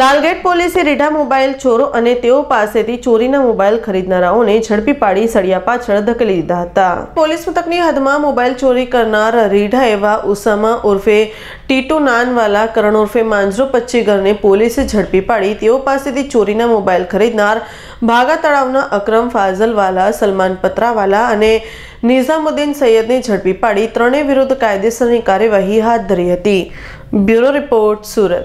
લાલગેટ પોલીસે રીઢા મોબાઈલ ચોરો અને તેઓ પાસેથી ચોરીના મોબાઈલ ખરીદનારાઓને ઝડપી પાડી સળિયા પાછળ ધકેલી દીધા હતા પોલીસ મથકની હદમાં મોબાઈલ ચોરી કરનાર રીઢા એવા ઉસામા ઉર્ફે ટીટુ નાનવાલા કરણ ઉર્ફે માંજરો પચ્ચીગરને પોલીસે ઝડપી પાડી તેઓ પાસેથી ચોરીના મોબાઈલ ખરીદનાર ભાગા તળાવના અક્રમ ફાઝલવાલા સલમાન પત્રાવાલા અને નિઝામુદ્દીન સૈયદને ઝડપી પાડી ત્રણેય વિરુદ્ધ કાયદેસરની કાર્યવાહી હાથ ધરી હતી બ્યુરો રિપોર્ટ સુરત